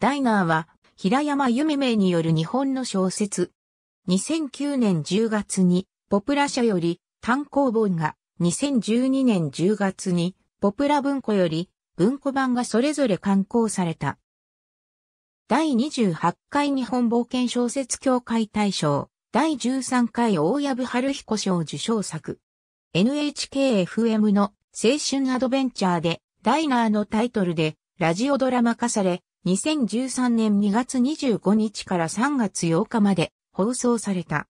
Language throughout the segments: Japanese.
ダイナーは、平山夢名による日本の小説。2009年10月に、ポプラ社より単行本が、2012年10月に、ポプラ文庫より文庫版がそれぞれ刊行された。第28回日本冒険小説協会大賞、第13回大藪春彦賞受賞作。NHKFM の青春アドベンチャーで、ダイナーのタイトルでラジオドラマ化され、2013年2月25日から3月8日まで放送された。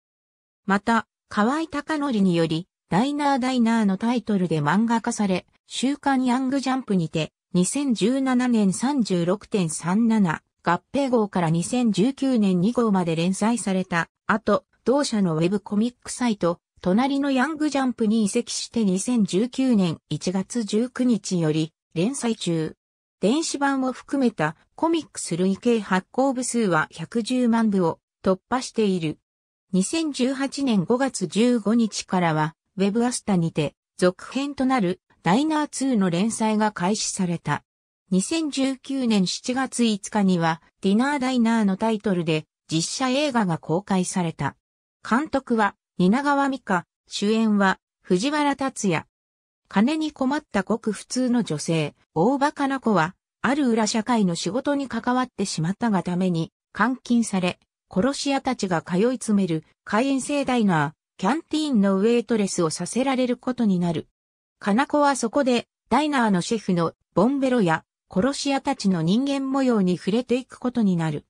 また、河合隆則により、ダイナーダイナーのタイトルで漫画化され、週刊ヤングジャンプにて、2017年36.37合併号から2019年2号まで連載されたあと、同社のウェブコミックサイト、隣のヤングジャンプに移籍して2019年1月19日より連載中。電子版を含めたコミックス累計発行部数は110万部を突破している。2018年5月15日からは、ウェブアスタにて、続編となるダイナー2の連載が開始された。2019年7月5日には、ディナーダイナーのタイトルで、実写映画が公開された。監督は、蜷川美香、主演は、藤原達也、金に困ったごく普通の女性、大馬鹿な子は、ある裏社会の仕事に関わってしまったがために、監禁され、殺し屋たちが通い詰める、会員制ダイナー、キャンティーンのウェイトレスをさせられることになる。金子はそこで、ダイナーのシェフのボンベロや殺し屋たちの人間模様に触れていくことになる。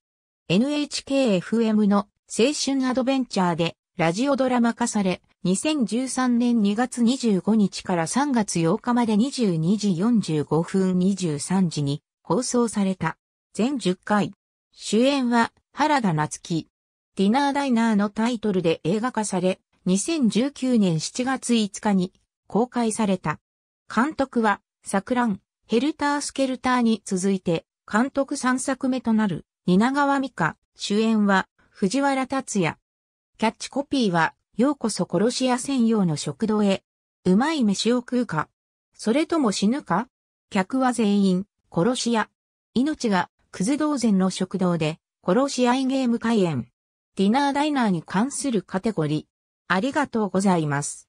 NHKFM の青春アドベンチャーでラジオドラマ化され、2013年2月25日から3月8日まで22時45分23時に放送された。全10回。主演は原田夏樹。ディナーダイナーのタイトルで映画化され、2019年7月5日に公開された。監督は、錯乱、ヘルタースケルターに続いて、監督3作目となる、蜷川美香、主演は、藤原達也。キャッチコピーは、ようこそ殺し屋専用の食堂へ。うまい飯を食うかそれとも死ぬか客は全員、殺し屋。命が、クズ同然の食堂で、殺し合いゲーム開演。ディナーダイナーに関するカテゴリー。ありがとうございます。